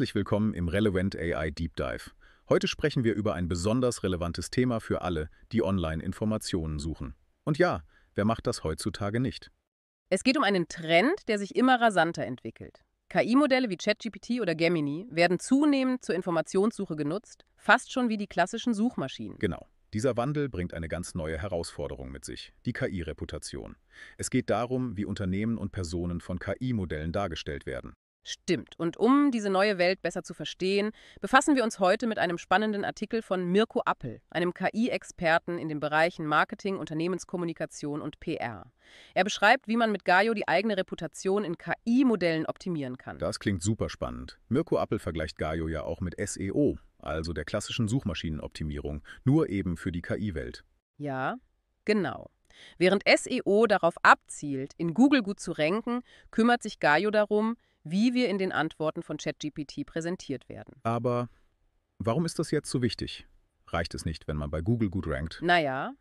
Herzlich willkommen im Relevant AI Deep Dive. Heute sprechen wir über ein besonders relevantes Thema für alle, die Online-Informationen suchen. Und ja, wer macht das heutzutage nicht? Es geht um einen Trend, der sich immer rasanter entwickelt. KI-Modelle wie ChatGPT oder Gemini werden zunehmend zur Informationssuche genutzt, fast schon wie die klassischen Suchmaschinen. Genau. Dieser Wandel bringt eine ganz neue Herausforderung mit sich, die KI-Reputation. Es geht darum, wie Unternehmen und Personen von KI-Modellen dargestellt werden. Stimmt. Und um diese neue Welt besser zu verstehen, befassen wir uns heute mit einem spannenden Artikel von Mirko Appel, einem KI-Experten in den Bereichen Marketing, Unternehmenskommunikation und PR. Er beschreibt, wie man mit Gaio die eigene Reputation in KI-Modellen optimieren kann. Das klingt super spannend. Mirko Appel vergleicht Gaio ja auch mit SEO, also der klassischen Suchmaschinenoptimierung, nur eben für die KI-Welt. Ja, genau. Während SEO darauf abzielt, in Google gut zu ranken, kümmert sich Gaio darum, wie wir in den Antworten von ChatGPT präsentiert werden. Aber warum ist das jetzt so wichtig? Reicht es nicht, wenn man bei Google gut rankt? Naja,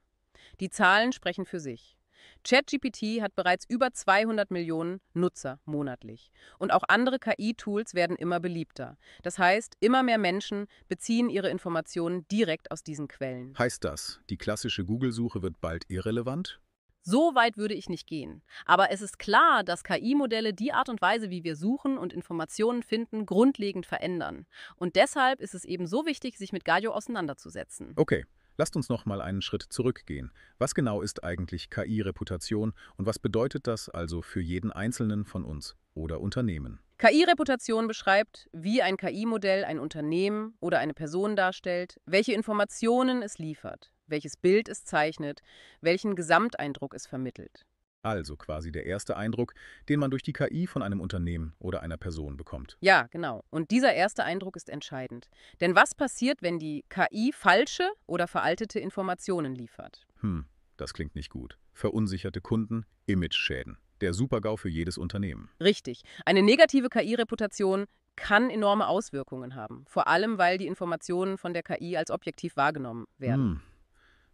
die Zahlen sprechen für sich. ChatGPT hat bereits über 200 Millionen Nutzer monatlich. Und auch andere KI-Tools werden immer beliebter. Das heißt, immer mehr Menschen beziehen ihre Informationen direkt aus diesen Quellen. Heißt das, die klassische Google-Suche wird bald irrelevant? So weit würde ich nicht gehen. Aber es ist klar, dass KI-Modelle die Art und Weise, wie wir suchen und Informationen finden, grundlegend verändern. Und deshalb ist es eben so wichtig, sich mit Gaio auseinanderzusetzen. Okay, lasst uns noch mal einen Schritt zurückgehen. Was genau ist eigentlich KI-Reputation und was bedeutet das also für jeden Einzelnen von uns oder Unternehmen? KI-Reputation beschreibt, wie ein KI-Modell ein Unternehmen oder eine Person darstellt, welche Informationen es liefert welches Bild es zeichnet, welchen Gesamteindruck es vermittelt. Also quasi der erste Eindruck, den man durch die KI von einem Unternehmen oder einer Person bekommt. Ja, genau. Und dieser erste Eindruck ist entscheidend. Denn was passiert, wenn die KI falsche oder veraltete Informationen liefert? Hm, das klingt nicht gut. Verunsicherte Kunden, Image-Schäden. Der Supergau für jedes Unternehmen. Richtig. Eine negative KI-Reputation kann enorme Auswirkungen haben. Vor allem, weil die Informationen von der KI als objektiv wahrgenommen werden. Hm.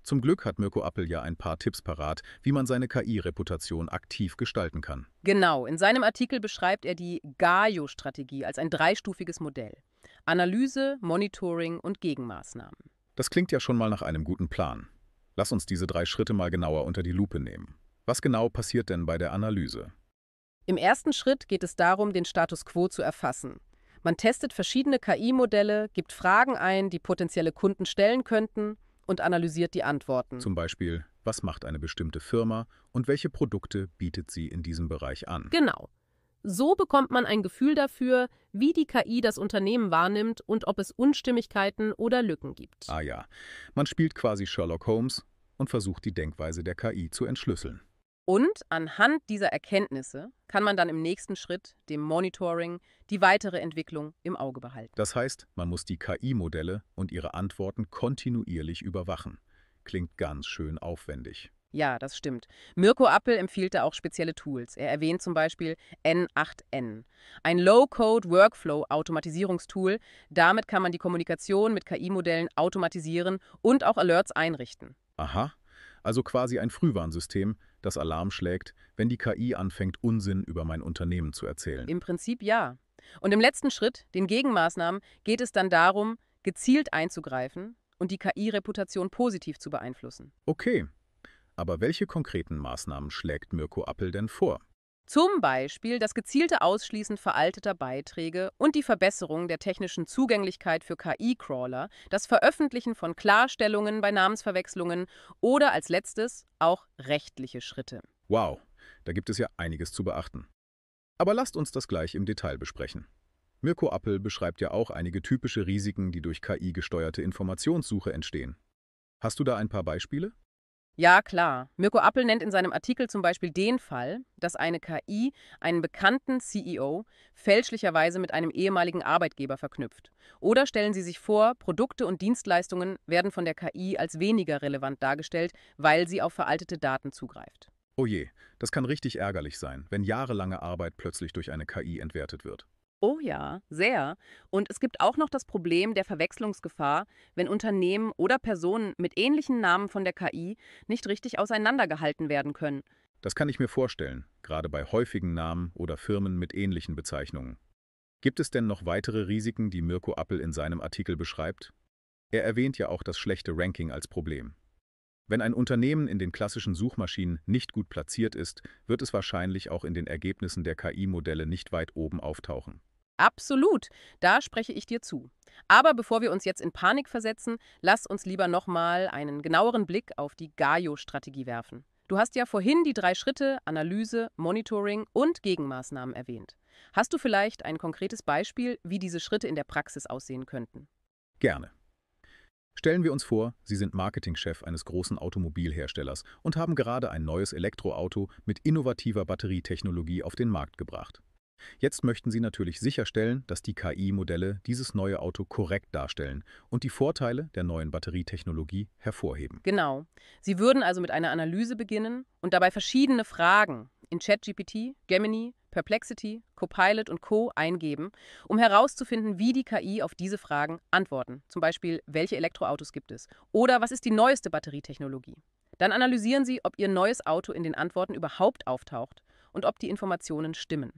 Zum Glück hat Mirko Appel ja ein paar Tipps parat, wie man seine KI-Reputation aktiv gestalten kann. Genau, in seinem Artikel beschreibt er die GAIO-Strategie als ein dreistufiges Modell. Analyse, Monitoring und Gegenmaßnahmen. Das klingt ja schon mal nach einem guten Plan. Lass uns diese drei Schritte mal genauer unter die Lupe nehmen. Was genau passiert denn bei der Analyse? Im ersten Schritt geht es darum, den Status quo zu erfassen. Man testet verschiedene KI-Modelle, gibt Fragen ein, die potenzielle Kunden stellen könnten und analysiert die Antworten. Zum Beispiel, was macht eine bestimmte Firma und welche Produkte bietet sie in diesem Bereich an? Genau. So bekommt man ein Gefühl dafür, wie die KI das Unternehmen wahrnimmt und ob es Unstimmigkeiten oder Lücken gibt. Ah ja, man spielt quasi Sherlock Holmes und versucht die Denkweise der KI zu entschlüsseln. Und anhand dieser Erkenntnisse kann man dann im nächsten Schritt, dem Monitoring, die weitere Entwicklung im Auge behalten. Das heißt, man muss die KI-Modelle und ihre Antworten kontinuierlich überwachen. Klingt ganz schön aufwendig. Ja, das stimmt. Mirko Appel empfiehlt da auch spezielle Tools. Er erwähnt zum Beispiel N8N, ein Low-Code-Workflow-Automatisierungstool. Damit kann man die Kommunikation mit KI-Modellen automatisieren und auch Alerts einrichten. Aha, also quasi ein Frühwarnsystem, das Alarm schlägt, wenn die KI anfängt, Unsinn über mein Unternehmen zu erzählen. Im Prinzip ja. Und im letzten Schritt, den Gegenmaßnahmen, geht es dann darum, gezielt einzugreifen und die KI-Reputation positiv zu beeinflussen. Okay. Aber welche konkreten Maßnahmen schlägt Mirko Appel denn vor? Zum Beispiel das gezielte Ausschließen veralteter Beiträge und die Verbesserung der technischen Zugänglichkeit für KI-Crawler, das Veröffentlichen von Klarstellungen bei Namensverwechslungen oder als letztes auch rechtliche Schritte. Wow, da gibt es ja einiges zu beachten. Aber lasst uns das gleich im Detail besprechen. Mirko Appel beschreibt ja auch einige typische Risiken, die durch KI-gesteuerte Informationssuche entstehen. Hast du da ein paar Beispiele? Ja, klar. Mirko Appel nennt in seinem Artikel zum Beispiel den Fall, dass eine KI einen bekannten CEO fälschlicherweise mit einem ehemaligen Arbeitgeber verknüpft. Oder stellen Sie sich vor, Produkte und Dienstleistungen werden von der KI als weniger relevant dargestellt, weil sie auf veraltete Daten zugreift. Oh je, das kann richtig ärgerlich sein, wenn jahrelange Arbeit plötzlich durch eine KI entwertet wird. Oh ja, sehr. Und es gibt auch noch das Problem der Verwechslungsgefahr, wenn Unternehmen oder Personen mit ähnlichen Namen von der KI nicht richtig auseinandergehalten werden können. Das kann ich mir vorstellen, gerade bei häufigen Namen oder Firmen mit ähnlichen Bezeichnungen. Gibt es denn noch weitere Risiken, die Mirko Appel in seinem Artikel beschreibt? Er erwähnt ja auch das schlechte Ranking als Problem. Wenn ein Unternehmen in den klassischen Suchmaschinen nicht gut platziert ist, wird es wahrscheinlich auch in den Ergebnissen der KI-Modelle nicht weit oben auftauchen. Absolut, da spreche ich dir zu. Aber bevor wir uns jetzt in Panik versetzen, lass uns lieber nochmal einen genaueren Blick auf die GAIO-Strategie werfen. Du hast ja vorhin die drei Schritte Analyse, Monitoring und Gegenmaßnahmen erwähnt. Hast du vielleicht ein konkretes Beispiel, wie diese Schritte in der Praxis aussehen könnten? Gerne. Stellen wir uns vor, Sie sind Marketingchef eines großen Automobilherstellers und haben gerade ein neues Elektroauto mit innovativer Batterietechnologie auf den Markt gebracht. Jetzt möchten Sie natürlich sicherstellen, dass die KI-Modelle dieses neue Auto korrekt darstellen und die Vorteile der neuen Batterietechnologie hervorheben. Genau. Sie würden also mit einer Analyse beginnen und dabei verschiedene Fragen in ChatGPT, Gemini, Perplexity, Copilot und Co. eingeben, um herauszufinden, wie die KI auf diese Fragen antworten. Zum Beispiel, welche Elektroautos gibt es? Oder was ist die neueste Batterietechnologie? Dann analysieren Sie, ob Ihr neues Auto in den Antworten überhaupt auftaucht und ob die Informationen stimmen.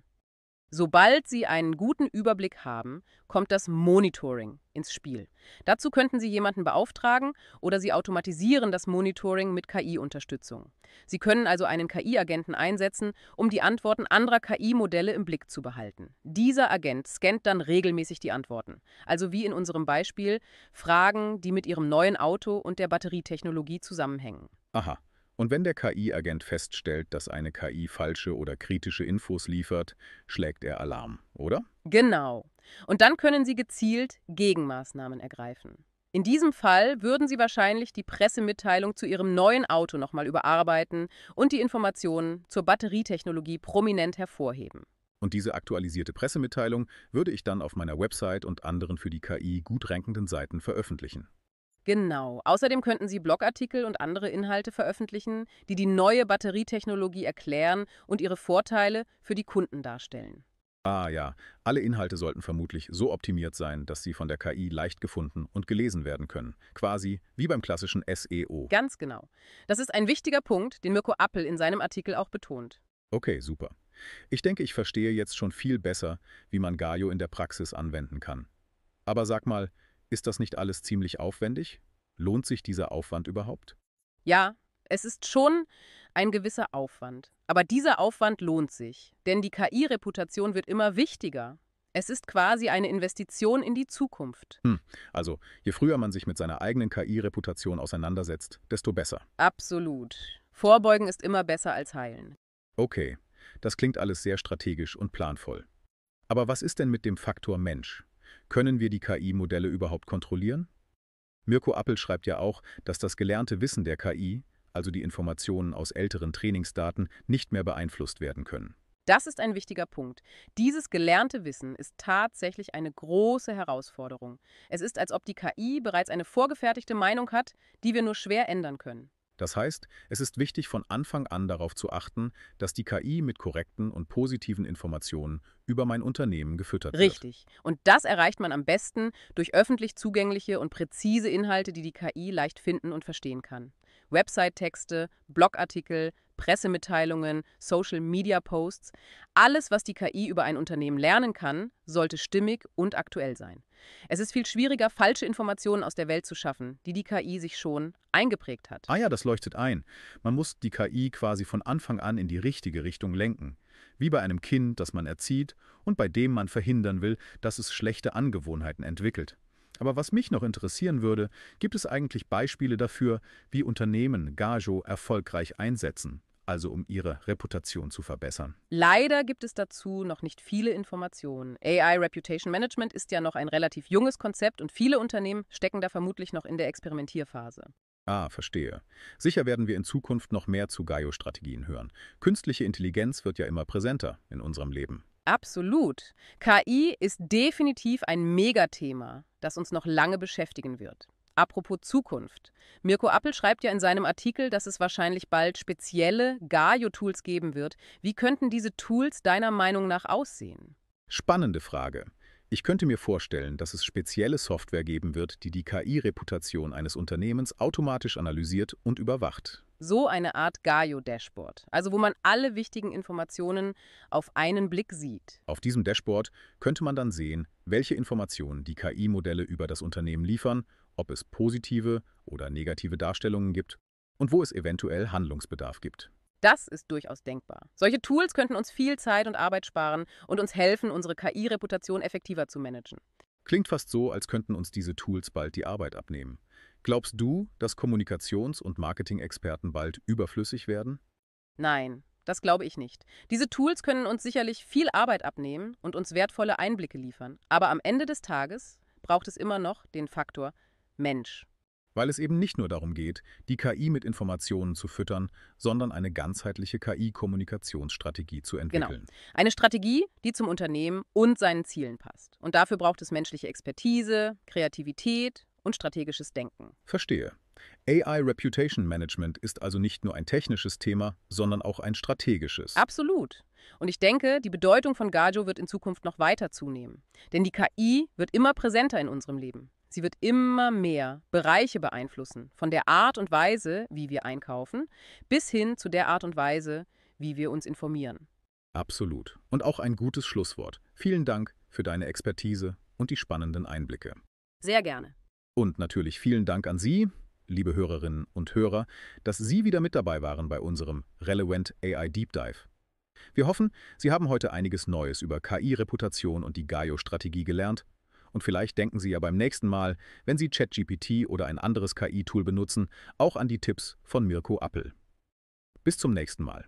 Sobald Sie einen guten Überblick haben, kommt das Monitoring ins Spiel. Dazu könnten Sie jemanden beauftragen oder Sie automatisieren das Monitoring mit KI-Unterstützung. Sie können also einen KI-Agenten einsetzen, um die Antworten anderer KI-Modelle im Blick zu behalten. Dieser Agent scannt dann regelmäßig die Antworten, also wie in unserem Beispiel Fragen, die mit Ihrem neuen Auto und der Batterietechnologie zusammenhängen. Aha. Und wenn der KI-Agent feststellt, dass eine KI falsche oder kritische Infos liefert, schlägt er Alarm, oder? Genau. Und dann können Sie gezielt Gegenmaßnahmen ergreifen. In diesem Fall würden Sie wahrscheinlich die Pressemitteilung zu Ihrem neuen Auto nochmal überarbeiten und die Informationen zur Batterietechnologie prominent hervorheben. Und diese aktualisierte Pressemitteilung würde ich dann auf meiner Website und anderen für die KI gut rankenden Seiten veröffentlichen. Genau. Außerdem könnten sie Blogartikel und andere Inhalte veröffentlichen, die die neue Batterietechnologie erklären und ihre Vorteile für die Kunden darstellen. Ah ja, alle Inhalte sollten vermutlich so optimiert sein, dass sie von der KI leicht gefunden und gelesen werden können. Quasi wie beim klassischen SEO. Ganz genau. Das ist ein wichtiger Punkt, den Mirko Appel in seinem Artikel auch betont. Okay, super. Ich denke, ich verstehe jetzt schon viel besser, wie man Gaio in der Praxis anwenden kann. Aber sag mal, ist das nicht alles ziemlich aufwendig? Lohnt sich dieser Aufwand überhaupt? Ja, es ist schon ein gewisser Aufwand. Aber dieser Aufwand lohnt sich, denn die KI-Reputation wird immer wichtiger. Es ist quasi eine Investition in die Zukunft. Hm. Also, je früher man sich mit seiner eigenen KI-Reputation auseinandersetzt, desto besser. Absolut. Vorbeugen ist immer besser als heilen. Okay, das klingt alles sehr strategisch und planvoll. Aber was ist denn mit dem Faktor Mensch? Können wir die KI-Modelle überhaupt kontrollieren? Mirko Appel schreibt ja auch, dass das gelernte Wissen der KI, also die Informationen aus älteren Trainingsdaten, nicht mehr beeinflusst werden können. Das ist ein wichtiger Punkt. Dieses gelernte Wissen ist tatsächlich eine große Herausforderung. Es ist, als ob die KI bereits eine vorgefertigte Meinung hat, die wir nur schwer ändern können. Das heißt, es ist wichtig, von Anfang an darauf zu achten, dass die KI mit korrekten und positiven Informationen über mein Unternehmen gefüttert wird. Richtig. Und das erreicht man am besten durch öffentlich zugängliche und präzise Inhalte, die die KI leicht finden und verstehen kann. Website-Texte, Blogartikel, Pressemitteilungen, Social-Media-Posts. Alles, was die KI über ein Unternehmen lernen kann, sollte stimmig und aktuell sein. Es ist viel schwieriger, falsche Informationen aus der Welt zu schaffen, die die KI sich schon eingeprägt hat. Ah ja, das leuchtet ein. Man muss die KI quasi von Anfang an in die richtige Richtung lenken. Wie bei einem Kind, das man erzieht und bei dem man verhindern will, dass es schlechte Angewohnheiten entwickelt. Aber was mich noch interessieren würde, gibt es eigentlich Beispiele dafür, wie Unternehmen Gajo erfolgreich einsetzen, also um ihre Reputation zu verbessern? Leider gibt es dazu noch nicht viele Informationen. AI Reputation Management ist ja noch ein relativ junges Konzept und viele Unternehmen stecken da vermutlich noch in der Experimentierphase. Ah, verstehe. Sicher werden wir in Zukunft noch mehr zu Gaio-Strategien hören. Künstliche Intelligenz wird ja immer präsenter in unserem Leben. Absolut. KI ist definitiv ein Megathema, das uns noch lange beschäftigen wird. Apropos Zukunft. Mirko Appel schreibt ja in seinem Artikel, dass es wahrscheinlich bald spezielle Gaio-Tools geben wird. Wie könnten diese Tools deiner Meinung nach aussehen? Spannende Frage. Ich könnte mir vorstellen, dass es spezielle Software geben wird, die die KI-Reputation eines Unternehmens automatisch analysiert und überwacht. So eine Art Gaio-Dashboard, also wo man alle wichtigen Informationen auf einen Blick sieht. Auf diesem Dashboard könnte man dann sehen, welche Informationen die KI-Modelle über das Unternehmen liefern, ob es positive oder negative Darstellungen gibt und wo es eventuell Handlungsbedarf gibt. Das ist durchaus denkbar. Solche Tools könnten uns viel Zeit und Arbeit sparen und uns helfen, unsere KI-Reputation effektiver zu managen. Klingt fast so, als könnten uns diese Tools bald die Arbeit abnehmen. Glaubst du, dass Kommunikations- und Marketing-Experten bald überflüssig werden? Nein, das glaube ich nicht. Diese Tools können uns sicherlich viel Arbeit abnehmen und uns wertvolle Einblicke liefern. Aber am Ende des Tages braucht es immer noch den Faktor Mensch. Weil es eben nicht nur darum geht, die KI mit Informationen zu füttern, sondern eine ganzheitliche KI-Kommunikationsstrategie zu genau. entwickeln. Genau. Eine Strategie, die zum Unternehmen und seinen Zielen passt. Und dafür braucht es menschliche Expertise, Kreativität und strategisches Denken. Verstehe. AI Reputation Management ist also nicht nur ein technisches Thema, sondern auch ein strategisches. Absolut. Und ich denke, die Bedeutung von Gajo wird in Zukunft noch weiter zunehmen. Denn die KI wird immer präsenter in unserem Leben. Sie wird immer mehr Bereiche beeinflussen, von der Art und Weise, wie wir einkaufen, bis hin zu der Art und Weise, wie wir uns informieren. Absolut. Und auch ein gutes Schlusswort. Vielen Dank für deine Expertise und die spannenden Einblicke. Sehr gerne. Und natürlich vielen Dank an Sie, liebe Hörerinnen und Hörer, dass Sie wieder mit dabei waren bei unserem Relevant AI Deep Dive. Wir hoffen, Sie haben heute einiges Neues über KI-Reputation und die GAIO-Strategie gelernt. Und vielleicht denken Sie ja beim nächsten Mal, wenn Sie ChatGPT oder ein anderes KI-Tool benutzen, auch an die Tipps von Mirko Appel. Bis zum nächsten Mal.